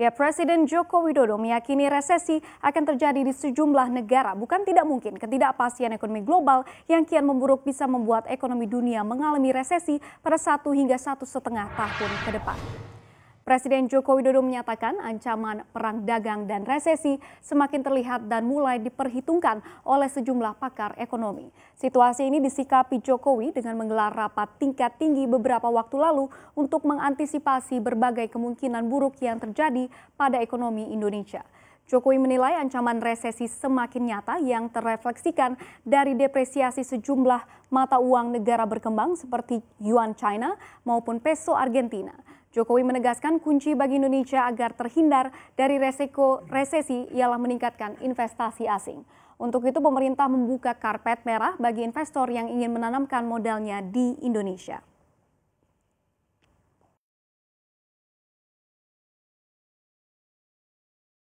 Ya, Presiden Joko Widodo meyakini resesi akan terjadi di sejumlah negara. Bukan tidak mungkin ketidakpastian ekonomi global yang kian memburuk bisa membuat ekonomi dunia mengalami resesi pada satu hingga satu setengah tahun ke depan. Presiden Joko Widodo menyatakan ancaman perang dagang dan resesi semakin terlihat dan mulai diperhitungkan oleh sejumlah pakar ekonomi. Situasi ini disikapi Jokowi dengan menggelar rapat tingkat tinggi beberapa waktu lalu untuk mengantisipasi berbagai kemungkinan buruk yang terjadi pada ekonomi Indonesia. Jokowi menilai ancaman resesi semakin nyata yang terefleksikan dari depresiasi sejumlah mata uang negara berkembang seperti yuan China maupun peso Argentina. Jokowi menegaskan kunci bagi Indonesia agar terhindar dari resiko resesi ialah meningkatkan investasi asing. Untuk itu pemerintah membuka karpet merah bagi investor yang ingin menanamkan modalnya di Indonesia.